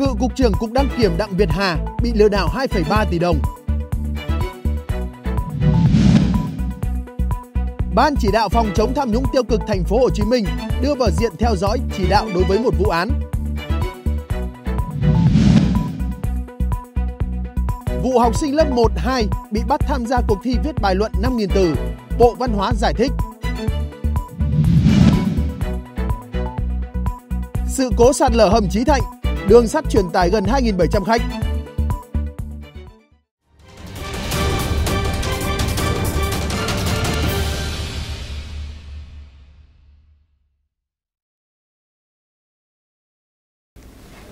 Cựu Cục trưởng Cục Đăng Kiểm Đặng Việt Hà bị lừa đảo 2,3 tỷ đồng. Ban chỉ đạo phòng chống tham nhũng tiêu cực thành phố Hồ Chí Minh đưa vào diện theo dõi chỉ đạo đối với một vụ án. Vụ học sinh lớp 1 2 bị bắt tham gia cuộc thi viết bài luận 5.000 từ, Bộ Văn hóa giải thích. Sự cố sạt lở hầm Chí Thạnh Đường sắt truyền tải gần 2.700 khách.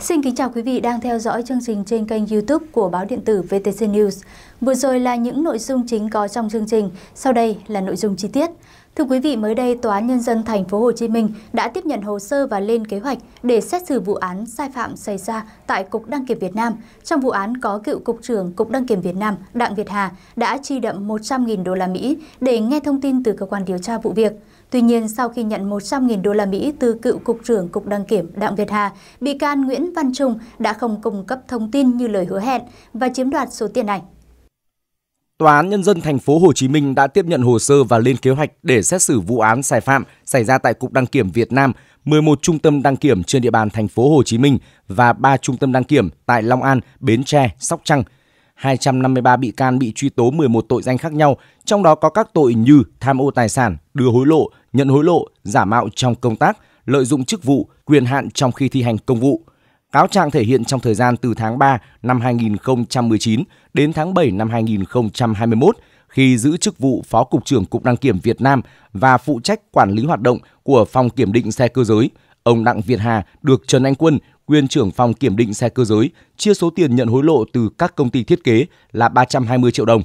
Xin kính chào quý vị đang theo dõi chương trình trên kênh YouTube của báo điện tử VTC News. Vừa rồi là những nội dung chính có trong chương trình, sau đây là nội dung chi tiết. Thưa quý vị, mới đây Tòa án Nhân dân Thành phố Hồ Chí Minh đã tiếp nhận hồ sơ và lên kế hoạch để xét xử vụ án sai phạm xảy ra tại Cục Đăng kiểm Việt Nam. Trong vụ án có cựu Cục trưởng Cục Đăng kiểm Việt Nam Đặng Việt Hà đã chi đậm 100.000 đô la Mỹ để nghe thông tin từ cơ quan điều tra vụ việc. Tuy nhiên, sau khi nhận 100.000 đô la Mỹ từ cựu Cục trưởng Cục Đăng kiểm Đặng Việt Hà, bị can Nguyễn Văn Trung đã không cung cấp thông tin như lời hứa hẹn và chiếm đoạt số tiền này. Tòa án nhân dân thành phố Hồ Chí Minh đã tiếp nhận hồ sơ và lên kế hoạch để xét xử vụ án sai phạm xảy ra tại Cục Đăng kiểm Việt Nam, 11 trung tâm đăng kiểm trên địa bàn thành phố Hồ Chí Minh và 3 trung tâm đăng kiểm tại Long An, Bến Tre, Sóc Trăng. 253 bị can bị truy tố 11 tội danh khác nhau, trong đó có các tội như tham ô tài sản, đưa hối lộ, nhận hối lộ, giả mạo trong công tác, lợi dụng chức vụ, quyền hạn trong khi thi hành công vụ. Cáo trạng thể hiện trong thời gian từ tháng 3 năm 2019 đến tháng 7 năm 2021 khi giữ chức vụ Phó Cục trưởng Cục Đăng kiểm Việt Nam và phụ trách quản lý hoạt động của Phòng Kiểm định xe cơ giới, ông Đặng Việt Hà được Trần Anh Quân, quyền trưởng phòng kiểm định xe cơ giới, chia số tiền nhận hối lộ từ các công ty thiết kế là 320 triệu đồng.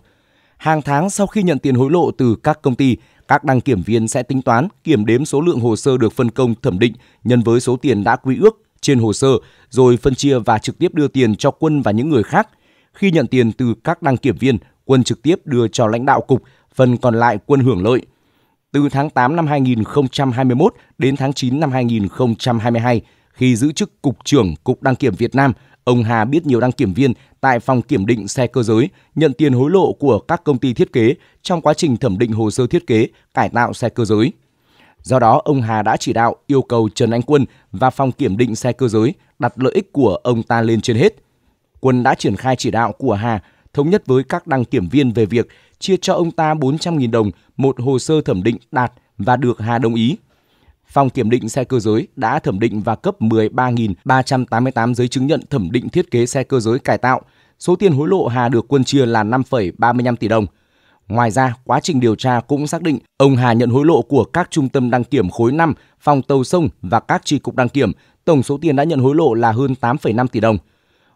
Hàng tháng sau khi nhận tiền hối lộ từ các công ty, các đăng kiểm viên sẽ tính toán, kiểm đếm số lượng hồ sơ được phân công thẩm định nhân với số tiền đã quy ước trên hồ sơ rồi phân chia và trực tiếp đưa tiền cho quân và những người khác. Khi nhận tiền từ các đăng kiểm viên, quân trực tiếp đưa cho lãnh đạo cục, phần còn lại quân hưởng lợi. Từ tháng 8 năm 2021 đến tháng 9 năm 2022, khi giữ chức cục trưởng Cục Đăng kiểm Việt Nam, ông Hà biết nhiều đăng kiểm viên tại phòng kiểm định xe cơ giới nhận tiền hối lộ của các công ty thiết kế trong quá trình thẩm định hồ sơ thiết kế, cải tạo xe cơ giới. Do đó, ông Hà đã chỉ đạo yêu cầu Trần Anh Quân và phòng kiểm định xe cơ giới đặt lợi ích của ông ta lên trên hết. Quân đã triển khai chỉ đạo của Hà thống nhất với các đăng kiểm viên về việc chia cho ông ta 400.000 đồng một hồ sơ thẩm định đạt và được Hà đồng ý. Phòng kiểm định xe cơ giới đã thẩm định và cấp 13.388 giấy chứng nhận thẩm định thiết kế xe cơ giới cải tạo. Số tiền hối lộ Hà được quân chia là 5,35 tỷ đồng – Ngoài ra, quá trình điều tra cũng xác định ông Hà nhận hối lộ của các trung tâm đăng kiểm khối 5, phòng tàu sông và các tri cục đăng kiểm. Tổng số tiền đã nhận hối lộ là hơn 8,5 tỷ đồng.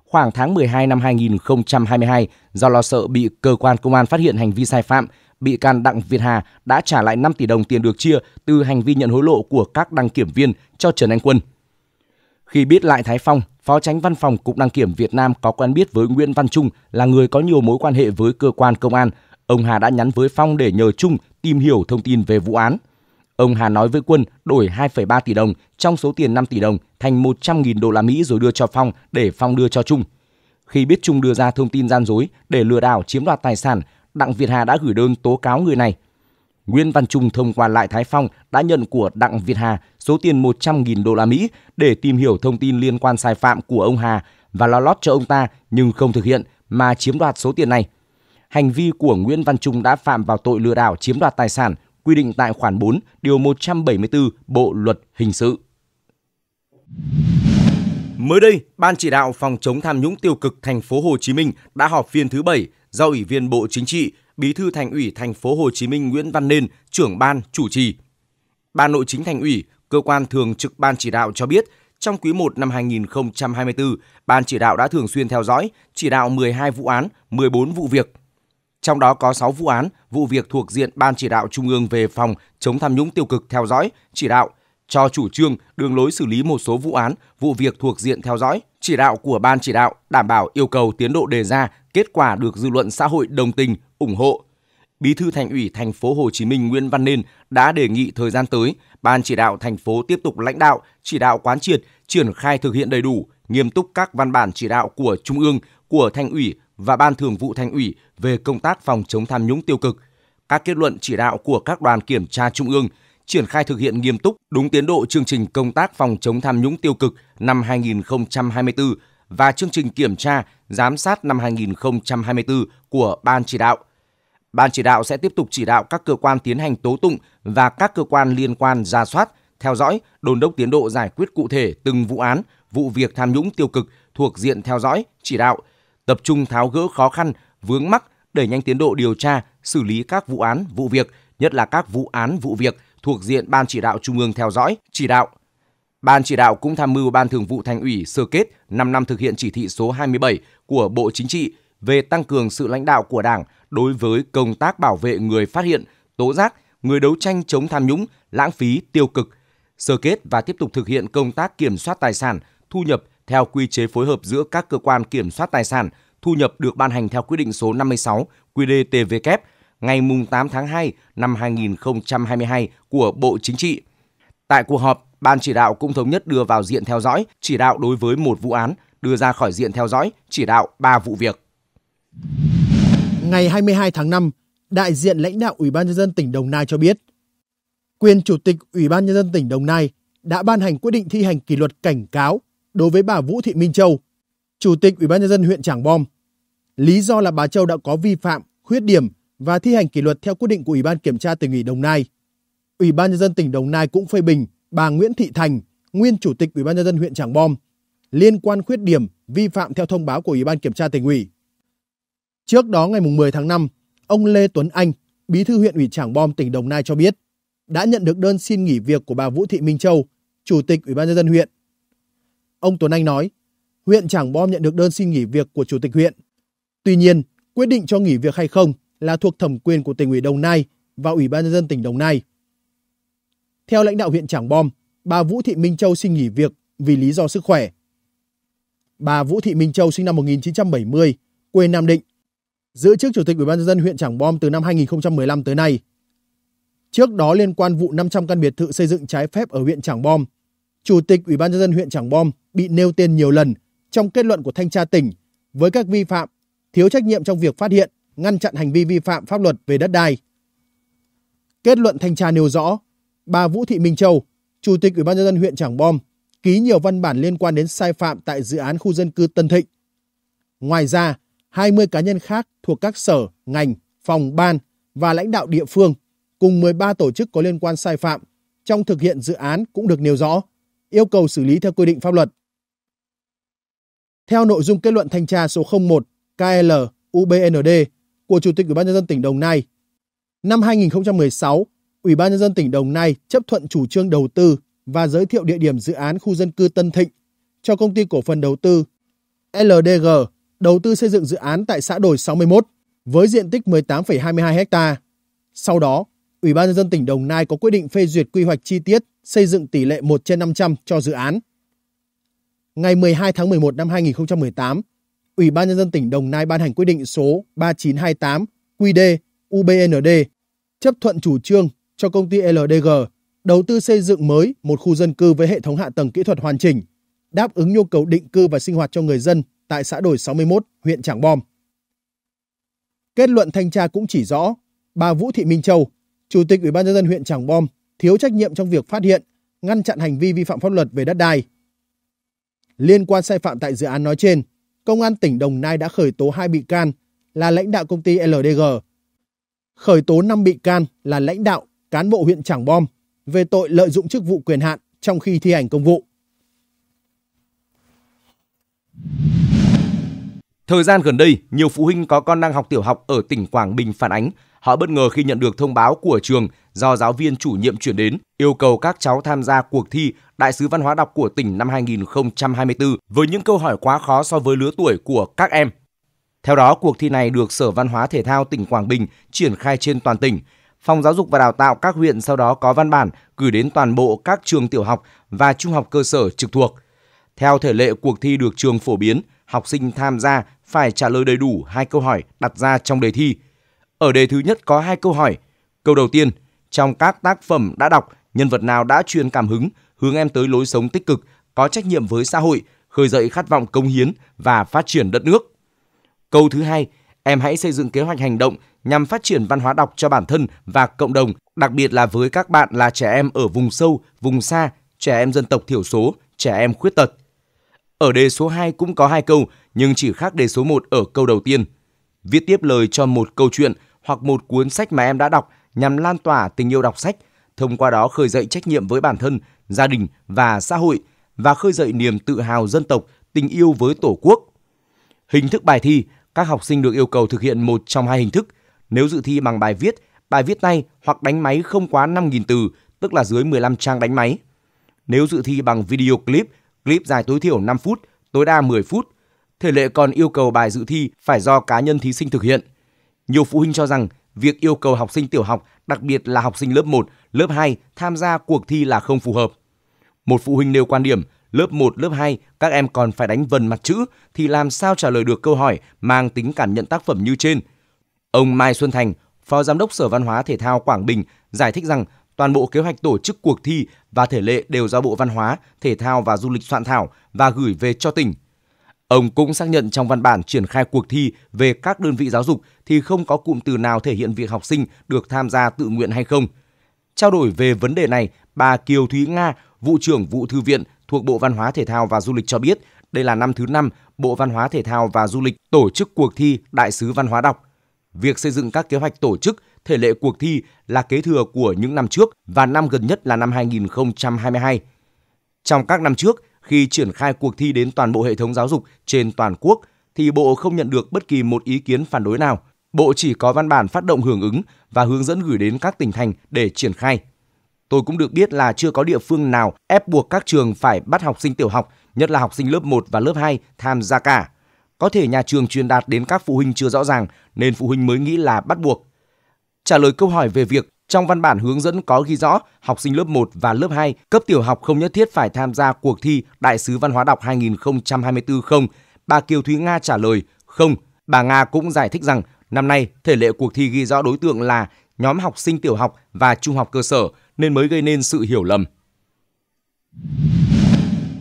Khoảng tháng 12 năm 2022, do lo sợ bị cơ quan công an phát hiện hành vi sai phạm, bị can Đặng Việt Hà đã trả lại 5 tỷ đồng tiền được chia từ hành vi nhận hối lộ của các đăng kiểm viên cho Trần Anh Quân. Khi biết lại Thái Phong, Phó tránh văn phòng Cục Đăng kiểm Việt Nam có quen biết với Nguyễn Văn Trung là người có nhiều mối quan hệ với cơ quan công an – ông Hà đã nhắn với Phong để nhờ Trung tìm hiểu thông tin về vụ án. Ông Hà nói với Quân đổi 2,3 tỷ đồng trong số tiền 5 tỷ đồng thành 100.000 đô la Mỹ rồi đưa cho Phong để Phong đưa cho Trung. Khi biết Trung đưa ra thông tin gian dối để lừa đảo chiếm đoạt tài sản, Đặng Việt Hà đã gửi đơn tố cáo người này. Nguyễn Văn Trung thông qua Lại Thái Phong đã nhận của Đặng Việt Hà số tiền 100.000 đô la Mỹ để tìm hiểu thông tin liên quan sai phạm của ông Hà và lo lót cho ông ta nhưng không thực hiện mà chiếm đoạt số tiền này hành vi của Nguyễn Văn Trung đã phạm vào tội lừa đảo chiếm đoạt tài sản quy định tại khoản 4, điều 174 Bộ luật hình sự. Mới đây, Ban chỉ đạo phòng chống tham nhũng tiêu cực thành phố Hồ Chí Minh đã họp phiên thứ 7 do Ủy viên Bộ Chính trị, Bí thư Thành ủy thành phố Hồ Chí Minh Nguyễn Văn Nên, trưởng ban chủ trì. Ban Nội chính Thành ủy, cơ quan thường trực ban chỉ đạo cho biết, trong quý 1 năm 2024, ban chỉ đạo đã thường xuyên theo dõi, chỉ đạo 12 vụ án, 14 vụ việc trong đó có 6 vụ án, vụ việc thuộc diện Ban chỉ đạo Trung ương về phòng chống tham nhũng tiêu cực theo dõi, chỉ đạo cho chủ trương, đường lối xử lý một số vụ án, vụ việc thuộc diện theo dõi, chỉ đạo của Ban chỉ đạo đảm bảo yêu cầu tiến độ đề ra, kết quả được dư luận xã hội đồng tình, ủng hộ. Bí thư Thành ủy thành phố Hồ Chí Minh Nguyễn Văn Nên đã đề nghị thời gian tới, Ban chỉ đạo thành phố tiếp tục lãnh đạo, chỉ đạo quán triệt, triển khai thực hiện đầy đủ, nghiêm túc các văn bản chỉ đạo của Trung ương, của Thành ủy, và Ban Thường vụ Thành ủy về công tác phòng chống tham nhũng tiêu cực, các kết luận chỉ đạo của các đoàn kiểm tra trung ương triển khai thực hiện nghiêm túc đúng tiến độ chương trình công tác phòng chống tham nhũng tiêu cực năm 2024 và chương trình kiểm tra giám sát năm 2024 của Ban chỉ đạo. Ban chỉ đạo sẽ tiếp tục chỉ đạo các cơ quan tiến hành tố tụng và các cơ quan liên quan ra soát, theo dõi, đồn đốc tiến độ giải quyết cụ thể từng vụ án, vụ việc tham nhũng tiêu cực thuộc diện theo dõi, chỉ đạo – tập trung tháo gỡ khó khăn, vướng mắc, đẩy nhanh tiến độ điều tra, xử lý các vụ án, vụ việc, nhất là các vụ án, vụ việc thuộc diện Ban chỉ đạo Trung ương theo dõi, chỉ đạo. Ban chỉ đạo cũng tham mưu Ban Thường vụ Thành ủy sơ kết 5 năm thực hiện chỉ thị số 27 của Bộ Chính trị về tăng cường sự lãnh đạo của Đảng đối với công tác bảo vệ người phát hiện, tố giác, người đấu tranh chống tham nhũng, lãng phí, tiêu cực, sơ kết và tiếp tục thực hiện công tác kiểm soát tài sản, thu nhập, theo quy chế phối hợp giữa các cơ quan kiểm soát tài sản, thu nhập được ban hành theo quyết định số 56 QĐ-TVK e ngày 8 tháng 2 năm 2022 của Bộ Chính trị. Tại cuộc họp, Ban chỉ đạo cũng thống nhất đưa vào diện theo dõi, chỉ đạo đối với một vụ án, đưa ra khỏi diện theo dõi, chỉ đạo 3 vụ việc. Ngày 22 tháng 5, đại diện lãnh đạo Ủy ban nhân dân tỉnh Đồng Nai cho biết, quyền chủ tịch Ủy ban nhân dân tỉnh Đồng Nai đã ban hành quyết định thi hành kỷ luật cảnh cáo đối với bà Vũ Thị Minh Châu, Chủ tịch Ủy ban nhân dân huyện Trảng Bom. Lý do là bà Châu đã có vi phạm, khuyết điểm và thi hành kỷ luật theo quyết định của Ủy ban kiểm tra tỉnh ủy Đồng Nai. Ủy ban nhân dân tỉnh Đồng Nai cũng phê bình bà Nguyễn Thị Thành, nguyên chủ tịch Ủy ban nhân dân huyện Trảng Bom, liên quan khuyết điểm vi phạm theo thông báo của Ủy ban kiểm tra tỉnh ủy. Trước đó ngày 10 tháng 5, ông Lê Tuấn Anh, bí thư huyện ủy Trảng Bom tỉnh Đồng Nai cho biết, đã nhận được đơn xin nghỉ việc của bà Vũ Thị Minh Châu, chủ tịch Ủy ban nhân dân huyện Ông Tuấn Anh nói, huyện Trảng Bom nhận được đơn xin nghỉ việc của chủ tịch huyện. Tuy nhiên, quyết định cho nghỉ việc hay không là thuộc thẩm quyền của tỉnh ủy Đồng Nai và Ủy ban nhân dân tỉnh Đồng Nai. Theo lãnh đạo huyện Trảng Bom, bà Vũ Thị Minh Châu xin nghỉ việc vì lý do sức khỏe. Bà Vũ Thị Minh Châu sinh năm 1970, quê Nam Định, giữ chức chủ tịch Ủy ban nhân dân huyện Trảng Bom từ năm 2015 tới nay. Trước đó liên quan vụ 500 căn biệt thự xây dựng trái phép ở huyện Trảng Bom Chủ tịch Ủy ban nhân dân huyện Trảng Bom bị nêu tên nhiều lần trong kết luận của thanh tra tỉnh với các vi phạm, thiếu trách nhiệm trong việc phát hiện, ngăn chặn hành vi vi phạm pháp luật về đất đai. Kết luận thanh tra nêu rõ, bà Vũ Thị Minh Châu, Chủ tịch Ủy ban nhân dân huyện Trảng Bom, ký nhiều văn bản liên quan đến sai phạm tại dự án khu dân cư Tân Thịnh. Ngoài ra, 20 cá nhân khác thuộc các sở, ngành, phòng, ban và lãnh đạo địa phương cùng 13 tổ chức có liên quan sai phạm trong thực hiện dự án cũng được nêu rõ yêu cầu xử lý theo quy định pháp luật. Theo nội dung kết luận thanh tra số 01 KL UBND của Chủ tịch Ủy ban nhân dân tỉnh Đồng Nai, năm 2016, Ủy ban nhân dân tỉnh Đồng Nai chấp thuận chủ trương đầu tư và giới thiệu địa điểm dự án khu dân cư Tân Thịnh cho công ty cổ phần đầu tư LDG đầu tư xây dựng dự án tại xã Đồi 61 với diện tích 18,22 ha. Sau đó, Ủy ban nhân dân tỉnh Đồng Nai có quyết định phê duyệt quy hoạch chi tiết xây dựng tỷ lệ 1 trên 500 cho dự án. Ngày 12 tháng 11 năm 2018, Ủy ban Nhân dân tỉnh Đồng Nai ban hành quyết định số 3928 QD UBND chấp thuận chủ trương cho công ty LDG đầu tư xây dựng mới một khu dân cư với hệ thống hạ tầng kỹ thuật hoàn chỉnh, đáp ứng nhu cầu định cư và sinh hoạt cho người dân tại xã Đồi 61, huyện Trảng Bom. Kết luận thanh tra cũng chỉ rõ, bà Vũ Thị Minh Châu, Chủ tịch Ủy ban nhân dân huyện Trảng Bom thiếu trách nhiệm trong việc phát hiện, ngăn chặn hành vi vi phạm pháp luật về đất đai. Liên quan sai phạm tại dự án nói trên, Công an tỉnh Đồng Nai đã khởi tố hai bị can là lãnh đạo công ty LDG, khởi tố 5 bị can là lãnh đạo, cán bộ huyện Trảng Bom về tội lợi dụng chức vụ quyền hạn trong khi thi hành công vụ. Thời gian gần đây, nhiều phụ huynh có con đang học tiểu học ở tỉnh Quảng Bình phản ánh Họ bất ngờ khi nhận được thông báo của trường do giáo viên chủ nhiệm chuyển đến yêu cầu các cháu tham gia cuộc thi Đại sứ văn hóa đọc của tỉnh năm 2024 với những câu hỏi quá khó so với lứa tuổi của các em. Theo đó, cuộc thi này được Sở Văn hóa Thể thao tỉnh Quảng Bình triển khai trên toàn tỉnh. Phòng Giáo dục và Đào tạo các huyện sau đó có văn bản gửi đến toàn bộ các trường tiểu học và trung học cơ sở trực thuộc. Theo thể lệ cuộc thi được trường phổ biến, học sinh tham gia phải trả lời đầy đủ hai câu hỏi đặt ra trong đề thi – ở đề thứ nhất có hai câu hỏi. Câu đầu tiên, trong các tác phẩm đã đọc, nhân vật nào đã truyền cảm hứng, hướng em tới lối sống tích cực, có trách nhiệm với xã hội, khơi dậy khát vọng công hiến và phát triển đất nước. Câu thứ hai, em hãy xây dựng kế hoạch hành động nhằm phát triển văn hóa đọc cho bản thân và cộng đồng, đặc biệt là với các bạn là trẻ em ở vùng sâu, vùng xa, trẻ em dân tộc thiểu số, trẻ em khuyết tật. Ở đề số 2 cũng có hai câu, nhưng chỉ khác đề số 1 ở câu đầu tiên. Viết tiếp lời cho một câu chuyện hoặc một cuốn sách mà em đã đọc nhằm lan tỏa tình yêu đọc sách, thông qua đó khơi dậy trách nhiệm với bản thân, gia đình và xã hội và khơi dậy niềm tự hào dân tộc, tình yêu với Tổ quốc. Hình thức bài thi, các học sinh được yêu cầu thực hiện một trong hai hình thức. Nếu dự thi bằng bài viết, bài viết tay hoặc đánh máy không quá 5.000 từ, tức là dưới 15 trang đánh máy. Nếu dự thi bằng video clip, clip dài tối thiểu 5 phút, tối đa 10 phút. Thể lệ còn yêu cầu bài dự thi phải do cá nhân thí sinh thực hiện – nhiều phụ huynh cho rằng việc yêu cầu học sinh tiểu học, đặc biệt là học sinh lớp 1, lớp 2 tham gia cuộc thi là không phù hợp. Một phụ huynh nêu quan điểm, lớp 1, lớp 2 các em còn phải đánh vần mặt chữ thì làm sao trả lời được câu hỏi mang tính cảm nhận tác phẩm như trên. Ông Mai Xuân Thành, Phó Giám đốc Sở Văn hóa Thể thao Quảng Bình giải thích rằng toàn bộ kế hoạch tổ chức cuộc thi và thể lệ đều do Bộ Văn hóa, Thể thao và Du lịch soạn thảo và gửi về cho tỉnh. Ông cũng xác nhận trong văn bản triển khai cuộc thi về các đơn vị giáo dục thì không có cụm từ nào thể hiện việc học sinh được tham gia tự nguyện hay không. Trao đổi về vấn đề này, bà Kiều Thúy Nga, vụ trưởng vụ thư viện thuộc Bộ Văn hóa Thể thao và Du lịch cho biết, đây là năm thứ năm Bộ Văn hóa Thể thao và Du lịch tổ chức cuộc thi Đại sứ Văn hóa đọc. Việc xây dựng các kế hoạch tổ chức, thể lệ cuộc thi là kế thừa của những năm trước và năm gần nhất là năm 2022. Trong các năm trước, khi triển khai cuộc thi đến toàn bộ hệ thống giáo dục trên toàn quốc thì Bộ không nhận được bất kỳ một ý kiến phản đối nào. Bộ chỉ có văn bản phát động hưởng ứng và hướng dẫn gửi đến các tỉnh thành để triển khai. Tôi cũng được biết là chưa có địa phương nào ép buộc các trường phải bắt học sinh tiểu học, nhất là học sinh lớp 1 và lớp 2 tham gia cả. Có thể nhà trường truyền đạt đến các phụ huynh chưa rõ ràng nên phụ huynh mới nghĩ là bắt buộc. Trả lời câu hỏi về việc trong văn bản hướng dẫn có ghi rõ học sinh lớp 1 và lớp 2 cấp tiểu học không nhất thiết phải tham gia cuộc thi Đại sứ văn hóa đọc 2024 không? Bà Kiều Thúy Nga trả lời không. Bà Nga cũng giải thích rằng năm nay thể lệ cuộc thi ghi rõ đối tượng là nhóm học sinh tiểu học và trung học cơ sở nên mới gây nên sự hiểu lầm.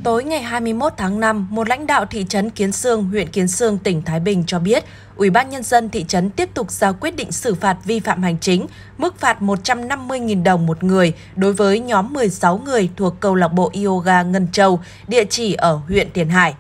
Tối ngày 21 tháng 5, một lãnh đạo thị trấn Kiến Sương, huyện Kiến Sương, tỉnh Thái Bình cho biết, Ủy ban Nhân dân thị trấn tiếp tục ra quyết định xử phạt vi phạm hành chính, mức phạt 150.000 đồng một người đối với nhóm 16 người thuộc câu lạc bộ Yoga Ngân Châu, địa chỉ ở huyện Tiền Hải.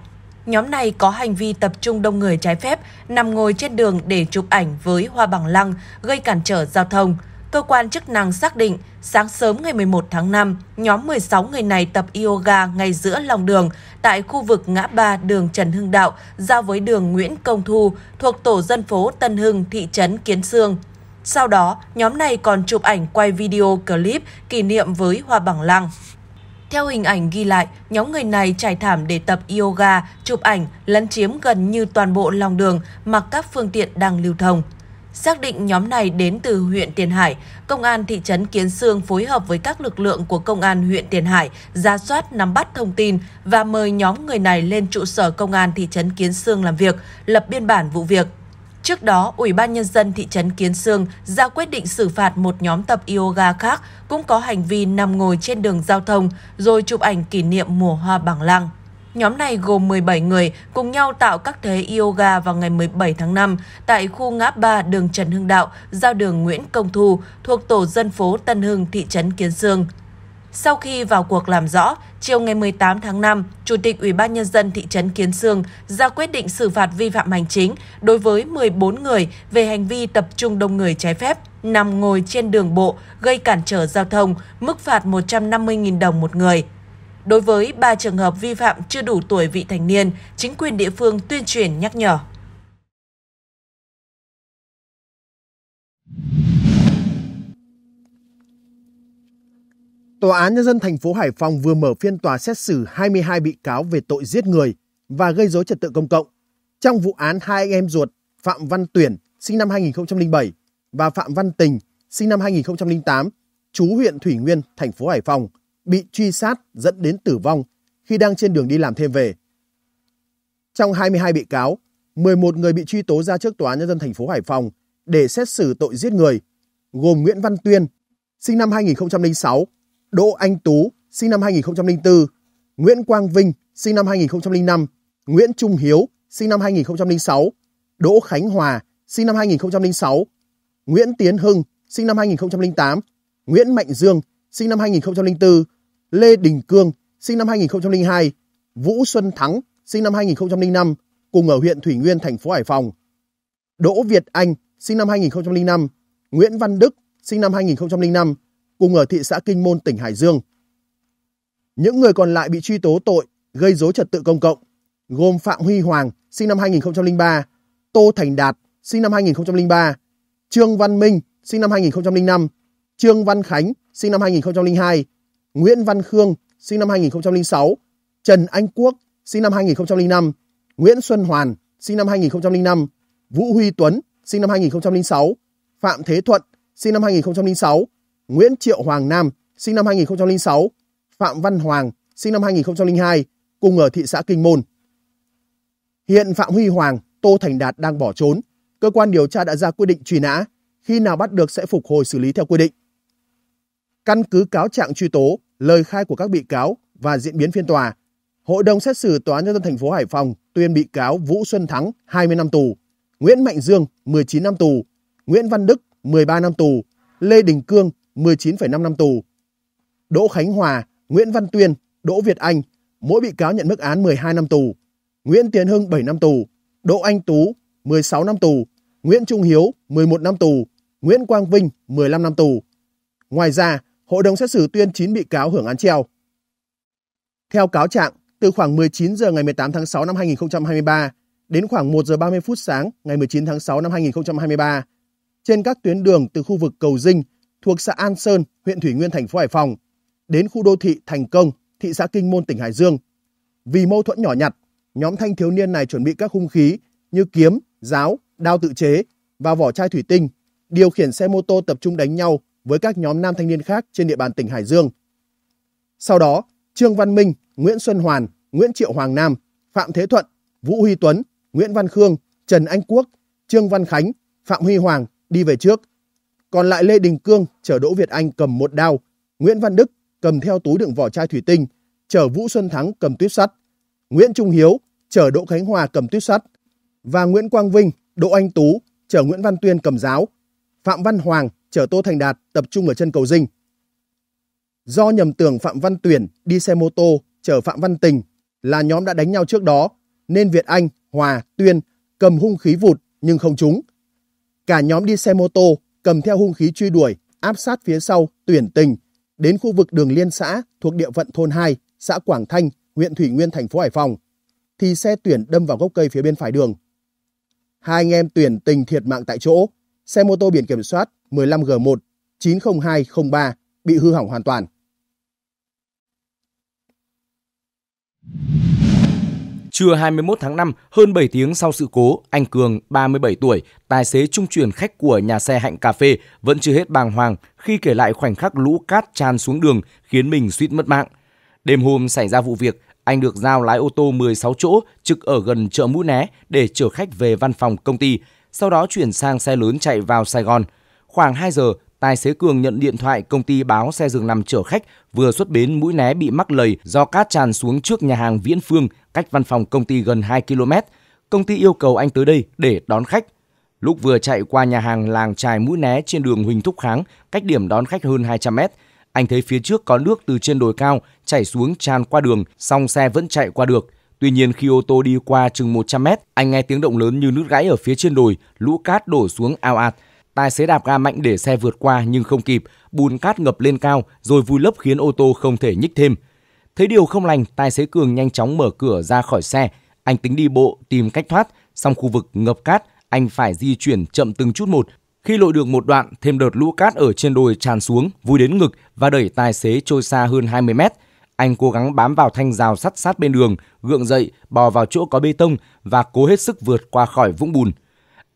Nhóm này có hành vi tập trung đông người trái phép, nằm ngồi trên đường để chụp ảnh với hoa bằng lăng, gây cản trở giao thông cơ quan chức năng xác định sáng sớm ngày 11 tháng 5, nhóm 16 người này tập yoga ngay giữa lòng đường tại khu vực ngã ba đường Trần Hưng Đạo giao với đường Nguyễn Công Thu thuộc tổ dân phố Tân Hưng, thị trấn Kiến Sương. Sau đó, nhóm này còn chụp ảnh quay video clip kỷ niệm với Hoa Bằng Lăng. Theo hình ảnh ghi lại, nhóm người này trải thảm để tập yoga, chụp ảnh, lấn chiếm gần như toàn bộ lòng đường mà các phương tiện đang lưu thông. Xác định nhóm này đến từ huyện Tiền Hải, Công an thị trấn Kiến Sương phối hợp với các lực lượng của Công an huyện Tiền Hải ra soát nắm bắt thông tin và mời nhóm người này lên trụ sở Công an thị trấn Kiến Sương làm việc, lập biên bản vụ việc. Trước đó, Ủy ban Nhân dân thị trấn Kiến Sương ra quyết định xử phạt một nhóm tập yoga khác cũng có hành vi nằm ngồi trên đường giao thông rồi chụp ảnh kỷ niệm mùa hoa bằng lăng. Nhóm này gồm 17 người cùng nhau tạo các thế yoga vào ngày 17 tháng 5 tại khu ngã ba đường Trần Hưng Đạo, giao đường Nguyễn Công Thu thuộc tổ dân phố Tân Hưng, thị trấn Kiến Sương. Sau khi vào cuộc làm rõ, chiều ngày 18 tháng 5, Chủ tịch Ủy ban Nhân dân thị trấn Kiến Sương ra quyết định xử phạt vi phạm hành chính đối với 14 người về hành vi tập trung đông người trái phép, nằm ngồi trên đường bộ, gây cản trở giao thông, mức phạt 150.000 đồng một người. Đối với 3 trường hợp vi phạm chưa đủ tuổi vị thành niên, chính quyền địa phương tuyên truyền nhắc nhở. Tòa án Nhân dân thành phố Hải Phòng vừa mở phiên tòa xét xử 22 bị cáo về tội giết người và gây dối trật tự công cộng. Trong vụ án hai anh em ruột Phạm Văn Tuyển sinh năm 2007 và Phạm Văn Tình sinh năm 2008, chú huyện Thủy Nguyên, thành phố Hải Phòng – bị truy sát dẫn đến tử vong khi đang trên đường đi làm thêm về. Trong 22 bị cáo, 11 người bị truy tố ra trước Tòa Nhân dân thành phố Hải Phòng để xét xử tội giết người, gồm Nguyễn Văn Tuyên, sinh năm 2006, Đỗ Anh Tú, sinh năm 2004, Nguyễn Quang Vinh, sinh năm 2005, Nguyễn Trung Hiếu, sinh năm 2006, Đỗ Khánh Hòa, sinh năm 2006, Nguyễn Tiến Hưng, sinh năm 2008, Nguyễn Mạnh Dương, sinh năm 2004 Lê Đình Cương, sinh năm 2002, Vũ Xuân Thắng, sinh năm 2005, cùng ở huyện Thủy Nguyên, thành phố Hải Phòng. Đỗ Việt Anh, sinh năm 2005, Nguyễn Văn Đức, sinh năm 2005, cùng ở thị xã Kinh Môn, tỉnh Hải Dương. Những người còn lại bị truy tố tội gây dối trật tự công cộng, gồm Phạm Huy Hoàng, sinh năm 2003, Tô Thành Đạt, sinh năm 2003, Trương Văn Minh, sinh năm 2005, Trương Văn Khánh, sinh năm 2002, Nguyễn Văn Khương, sinh năm 2006, Trần Anh Quốc, sinh năm 2005, Nguyễn Xuân Hoàn, sinh năm 2005, Vũ Huy Tuấn, sinh năm 2006, Phạm Thế Thuận, sinh năm 2006, Nguyễn Triệu Hoàng Nam, sinh năm 2006, Phạm Văn Hoàng, sinh năm 2002, cùng ở thị xã Kinh Môn. Hiện Phạm Huy Hoàng, Tô Thành Đạt đang bỏ trốn. Cơ quan điều tra đã ra quyết định truy nã, khi nào bắt được sẽ phục hồi xử lý theo quy định. Căn cứ cáo trạng truy tố, lời khai của các bị cáo và diễn biến phiên tòa, Hội đồng xét xử Tòa án nhân dân thành phố Hải Phòng tuyên bị cáo Vũ Xuân Thắng 20 năm tù, Nguyễn Mạnh Dương 19 năm tù, Nguyễn Văn Đức 13 năm tù, Lê Đình Cương 19,5 năm tù, Đỗ Khánh Hòa, Nguyễn Văn Tuyên, Đỗ Việt Anh, mỗi bị cáo nhận mức án 12 năm tù, Nguyễn Tiến Hưng 7 năm tù, Đỗ Anh Tú 16 năm tù, Nguyễn Trung Hiếu 11 năm tù, Nguyễn Quang Vinh 15 năm tù. Ngoài ra, hội đồng xét xử tuyên 9 bị cáo hưởng án treo. Theo cáo trạng, từ khoảng 19 giờ ngày 18 tháng 6 năm 2023 đến khoảng 1 giờ 30 phút sáng ngày 19 tháng 6 năm 2023, trên các tuyến đường từ khu vực Cầu Dinh thuộc xã An Sơn, huyện Thủy Nguyên, thành phố Hải Phòng đến khu đô thị Thành Công, thị xã Kinh Môn, tỉnh Hải Dương. Vì mâu thuẫn nhỏ nhặt, nhóm thanh thiếu niên này chuẩn bị các hung khí như kiếm, giáo, đao tự chế và vỏ chai thủy tinh, điều khiển xe mô tô tập trung đánh nhau với các nhóm nam thanh niên khác trên địa bàn tỉnh Hải Dương. Sau đó, Trương Văn Minh, Nguyễn Xuân Hoàn, Nguyễn Triệu Hoàng Nam, Phạm Thế Thuận, Vũ Huy Tuấn, Nguyễn Văn Khương, Trần Anh Quốc, Trương Văn Khánh, Phạm Huy Hoàng đi về trước. Còn lại Lê Đình Cương chở Đỗ Việt Anh cầm một đao, Nguyễn Văn Đức cầm theo túi đựng vỏ chai thủy tinh, chở Vũ Xuân Thắng cầm tuyếp sắt, Nguyễn Trung Hiếu chở Đỗ Khánh Hòa cầm tuyếp sắt và Nguyễn Quang Vinh, Đỗ Anh Tú chở Nguyễn Văn Tuyên cầm giáo, Phạm Văn Hoàng chở Tô Thành Đạt tập trung ở chân cầu dinh. Do nhầm tưởng Phạm Văn Tuyển đi xe mô tô chở Phạm Văn Tình là nhóm đã đánh nhau trước đó, nên Việt Anh, Hòa, Tuyên cầm hung khí vụt nhưng không trúng. Cả nhóm đi xe mô tô cầm theo hung khí truy đuổi, áp sát phía sau Tuyển Tình đến khu vực đường liên xã thuộc địa phận thôn 2, xã Quảng Thanh, huyện Thủy Nguyên, thành phố Hải Phòng, thì xe Tuyển đâm vào gốc cây phía bên phải đường. Hai anh em Tuyển Tình thiệt mạng tại chỗ, xe mô tô biển kiểm soát 15G1 90203 bị hư hỏng hoàn toàn. Trưa 21 tháng 5, hơn 7 tiếng sau sự cố, anh Cường, 37 tuổi, tài xế trung chuyển khách của nhà xe Hạnh Cà Phê vẫn chưa hết bàng hoàng khi kể lại khoảnh khắc lũ cát tràn xuống đường khiến mình suýt mất mạng. Đêm hôm xảy ra vụ việc, anh được giao lái ô tô 16 chỗ trực ở gần chợ Mũi Né để chở khách về văn phòng công ty, sau đó chuyển sang xe lớn chạy vào Sài Gòn – Khoảng 2 giờ, tài xế Cường nhận điện thoại công ty báo xe dừng nằm chở khách vừa xuất bến Mũi Né bị mắc lầy do cát tràn xuống trước nhà hàng Viễn Phương cách văn phòng công ty gần 2 km. Công ty yêu cầu anh tới đây để đón khách. Lúc vừa chạy qua nhà hàng làng trài Mũi Né trên đường Huỳnh Thúc Kháng, cách điểm đón khách hơn 200 mét, anh thấy phía trước có nước từ trên đồi cao chảy xuống tràn qua đường, song xe vẫn chạy qua được. Tuy nhiên khi ô tô đi qua chừng 100 mét, anh nghe tiếng động lớn như nước gãy ở phía trên đồi, lũ cát đổ xuống ao ạt. Tài xế đạp ga mạnh để xe vượt qua nhưng không kịp, bùn cát ngập lên cao rồi vùi lấp khiến ô tô không thể nhích thêm. Thấy điều không lành, tài xế Cường nhanh chóng mở cửa ra khỏi xe. Anh tính đi bộ tìm cách thoát, song khu vực ngập cát, anh phải di chuyển chậm từng chút một. Khi lội được một đoạn, thêm đợt lũ cát ở trên đồi tràn xuống, vui đến ngực và đẩy tài xế trôi xa hơn 20 mét. Anh cố gắng bám vào thanh rào sắt sát bên đường, gượng dậy, bò vào chỗ có bê tông và cố hết sức vượt qua khỏi vũng bùn.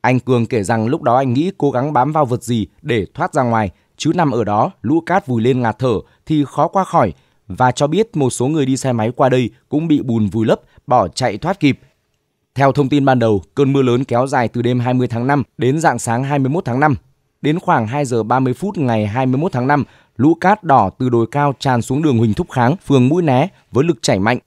Anh Cường kể rằng lúc đó anh nghĩ cố gắng bám vào vật gì để thoát ra ngoài, chứ nằm ở đó lũ cát vùi lên ngạt thở thì khó qua khỏi và cho biết một số người đi xe máy qua đây cũng bị bùn vùi lấp, bỏ chạy thoát kịp. Theo thông tin ban đầu, cơn mưa lớn kéo dài từ đêm 20 tháng 5 đến dạng sáng 21 tháng 5. Đến khoảng 2 giờ 30 phút ngày 21 tháng 5, lũ cát đỏ từ đồi cao tràn xuống đường Huỳnh Thúc Kháng, phường Mũi Né với lực chảy mạnh.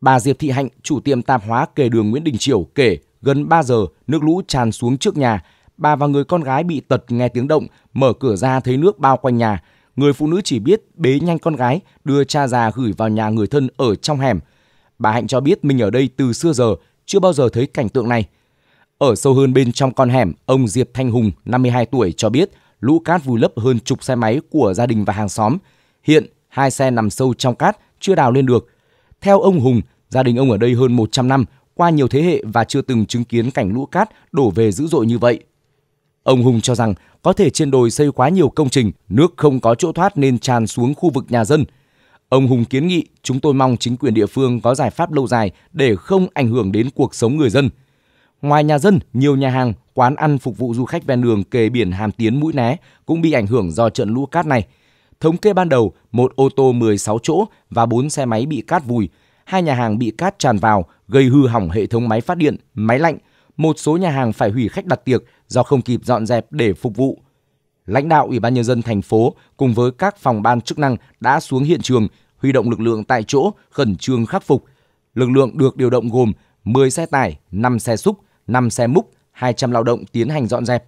Bà Diệp Thị Hạnh, chủ tiệm tạp hóa kề đường Nguyễn Đình Triều kể Gần 3 giờ, nước lũ tràn xuống trước nhà. Bà và người con gái bị tật nghe tiếng động, mở cửa ra thấy nước bao quanh nhà. Người phụ nữ chỉ biết bế nhanh con gái, đưa cha già gửi vào nhà người thân ở trong hẻm. Bà Hạnh cho biết mình ở đây từ xưa giờ, chưa bao giờ thấy cảnh tượng này. Ở sâu hơn bên trong con hẻm, ông Diệp Thanh Hùng, 52 tuổi cho biết lũ cát vùi lấp hơn chục xe máy của gia đình và hàng xóm. Hiện hai xe nằm sâu trong cát, chưa đào lên được. Theo ông Hùng, gia đình ông ở đây hơn 100 năm, qua nhiều thế hệ và chưa từng chứng kiến cảnh lũ cát đổ về dữ dội như vậy. Ông Hùng cho rằng có thể trên đồi xây quá nhiều công trình, nước không có chỗ thoát nên tràn xuống khu vực nhà dân. Ông Hùng kiến nghị chúng tôi mong chính quyền địa phương có giải pháp lâu dài để không ảnh hưởng đến cuộc sống người dân. Ngoài nhà dân, nhiều nhà hàng, quán ăn phục vụ du khách ven đường kề biển Hàm Tiến Mũi Né cũng bị ảnh hưởng do trận lũ cát này. Thống kê ban đầu, một ô tô 16 chỗ và 4 xe máy bị cát vùi, hai nhà hàng bị cát tràn vào, gây hư hỏng hệ thống máy phát điện, máy lạnh, một số nhà hàng phải hủy khách đặt tiệc do không kịp dọn dẹp để phục vụ. Lãnh đạo Ủy ban nhân dân thành phố cùng với các phòng ban chức năng đã xuống hiện trường, huy động lực lượng tại chỗ khẩn trương khắc phục. Lực lượng được điều động gồm 10 xe tải, 5 xe xúc, 5 xe múc, 200 lao động tiến hành dọn dẹp.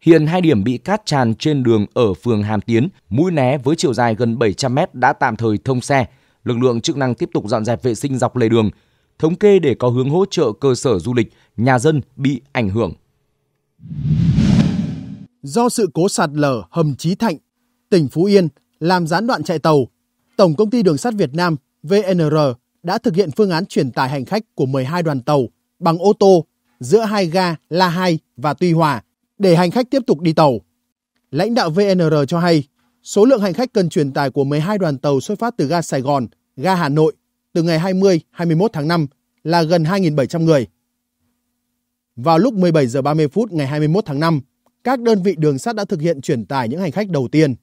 Hiện hai điểm bị cát tràn trên đường ở phường Hàm Tiến, mũi né với chiều dài gần 700 m đã tạm thời thông xe. Lực lượng chức năng tiếp tục dọn dẹp vệ sinh dọc lề đường, thống kê để có hướng hỗ trợ cơ sở du lịch, nhà dân bị ảnh hưởng. Do sự cố sạt lở hầm Chí Thạnh, tỉnh Phú Yên làm gián đoạn chạy tàu, Tổng công ty Đường sắt Việt Nam VNR đã thực hiện phương án chuyển tải hành khách của 12 đoàn tàu bằng ô tô giữa hai ga La Hai và Tuy Hòa để hành khách tiếp tục đi tàu. Lãnh đạo VNR cho hay, số lượng hành khách cần chuyển tải của 12 đoàn tàu xuất phát từ ga Sài Gòn, ga Hà Nội, từ ngày 20-21 tháng 5 là gần 2.700 người. Vào lúc 17 giờ 30 phút ngày 21 tháng 5, các đơn vị đường sắt đã thực hiện chuyển tải những hành khách đầu tiên.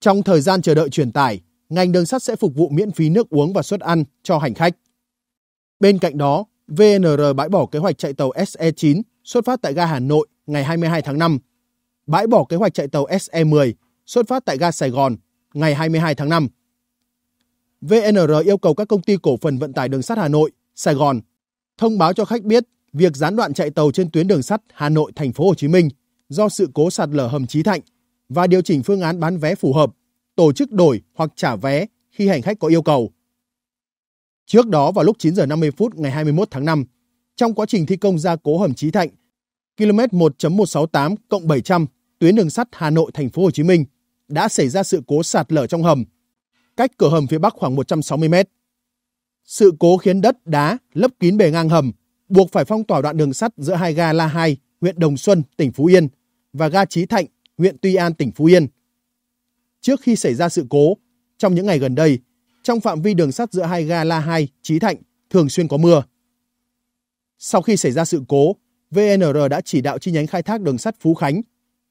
Trong thời gian chờ đợi chuyển tải, ngành đường sắt sẽ phục vụ miễn phí nước uống và suất ăn cho hành khách. Bên cạnh đó, VNR bãi bỏ kế hoạch chạy tàu SE9 xuất phát tại ga Hà Nội ngày 22 tháng 5, bãi bỏ kế hoạch chạy tàu SE10 xuất phát tại ga Sài Gòn ngày 22 tháng 5. VNR yêu cầu các công ty cổ phần vận tải đường sắt Hà Nội, Sài Gòn thông báo cho khách biết việc gián đoạn chạy tàu trên tuyến đường sắt Hà Nội Thành phố Hồ Chí Minh do sự cố sạt lở hầm Chí Thạnh và điều chỉnh phương án bán vé phù hợp, tổ chức đổi hoặc trả vé khi hành khách có yêu cầu. Trước đó vào lúc 9 giờ 50 phút ngày 21 tháng 5, trong quá trình thi công gia cố hầm Chí Thạnh, km 1.168 700 tuyến đường sắt Hà Nội Thành phố Hồ Chí Minh đã xảy ra sự cố sạt lở trong hầm cách cửa hầm phía bắc khoảng 160 mét. Sự cố khiến đất, đá lấp kín bề ngang hầm, buộc phải phong tỏa đoạn đường sắt giữa hai ga La Hai, huyện Đồng Xuân, tỉnh Phú Yên và ga Trí Thạnh, huyện Tuy An, tỉnh Phú Yên. Trước khi xảy ra sự cố, trong những ngày gần đây, trong phạm vi đường sắt giữa hai ga La Hai, Trí Thạnh thường xuyên có mưa. Sau khi xảy ra sự cố, VNR đã chỉ đạo chi nhánh khai thác đường sắt Phú Khánh,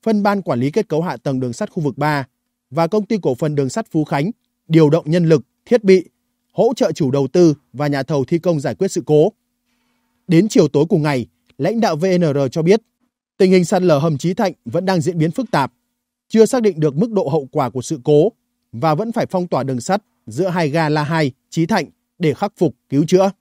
phân ban quản lý kết cấu hạ tầng đường sắt khu vực 3 và công ty cổ phần đường sắt Phú Khánh điều động nhân lực, thiết bị, hỗ trợ chủ đầu tư và nhà thầu thi công giải quyết sự cố. Đến chiều tối cùng ngày, lãnh đạo VNR cho biết tình hình sạt lở hầm Chí Thạnh vẫn đang diễn biến phức tạp, chưa xác định được mức độ hậu quả của sự cố và vẫn phải phong tỏa đường sắt giữa hai ga La Hai, Chí Thạnh để khắc phục cứu chữa.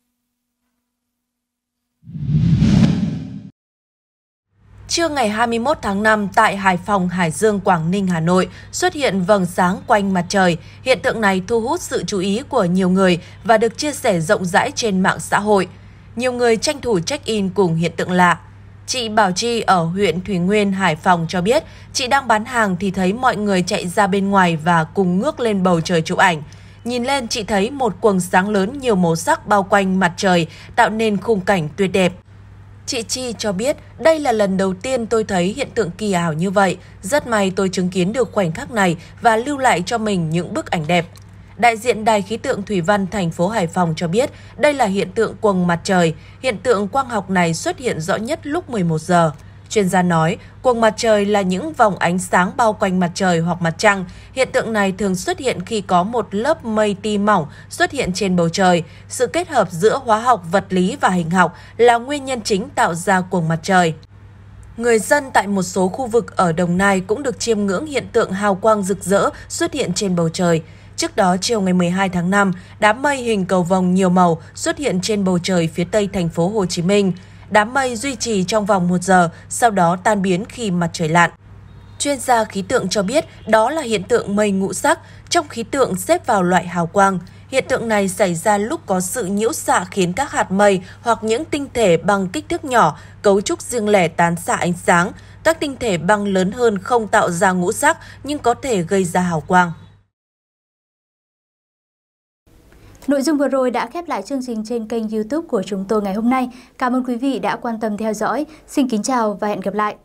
Trưa ngày 21 tháng 5 tại Hải Phòng, Hải Dương, Quảng Ninh, Hà Nội xuất hiện vầng sáng quanh mặt trời. Hiện tượng này thu hút sự chú ý của nhiều người và được chia sẻ rộng rãi trên mạng xã hội. Nhiều người tranh thủ check-in cùng hiện tượng lạ. Chị Bảo Chi ở huyện Thủy Nguyên, Hải Phòng cho biết chị đang bán hàng thì thấy mọi người chạy ra bên ngoài và cùng ngước lên bầu trời chụp ảnh. Nhìn lên chị thấy một quầng sáng lớn nhiều màu sắc bao quanh mặt trời tạo nên khung cảnh tuyệt đẹp. Chị Chi cho biết đây là lần đầu tiên tôi thấy hiện tượng kỳ ảo như vậy. Rất may tôi chứng kiến được khoảnh khắc này và lưu lại cho mình những bức ảnh đẹp. Đại diện Đài khí tượng Thủy văn thành phố Hải Phòng cho biết đây là hiện tượng quầng mặt trời. Hiện tượng quang học này xuất hiện rõ nhất lúc 11 giờ. Chuyên gia nói, cuồng mặt trời là những vòng ánh sáng bao quanh mặt trời hoặc mặt trăng. Hiện tượng này thường xuất hiện khi có một lớp mây ti mỏng xuất hiện trên bầu trời. Sự kết hợp giữa hóa học, vật lý và hình học là nguyên nhân chính tạo ra cuồng mặt trời. Người dân tại một số khu vực ở Đồng Nai cũng được chiêm ngưỡng hiện tượng hào quang rực rỡ xuất hiện trên bầu trời. Trước đó, chiều ngày 12 tháng 5, đám mây hình cầu vòng nhiều màu xuất hiện trên bầu trời phía tây thành phố Hồ Chí Minh. Đám mây duy trì trong vòng 1 giờ, sau đó tan biến khi mặt trời lặn. Chuyên gia khí tượng cho biết đó là hiện tượng mây ngũ sắc, trong khí tượng xếp vào loại hào quang. Hiện tượng này xảy ra lúc có sự nhiễu xạ khiến các hạt mây hoặc những tinh thể băng kích thước nhỏ, cấu trúc riêng lẻ tán xạ ánh sáng. Các tinh thể băng lớn hơn không tạo ra ngũ sắc nhưng có thể gây ra hào quang. Nội dung vừa rồi đã khép lại chương trình trên kênh youtube của chúng tôi ngày hôm nay. Cảm ơn quý vị đã quan tâm theo dõi. Xin kính chào và hẹn gặp lại!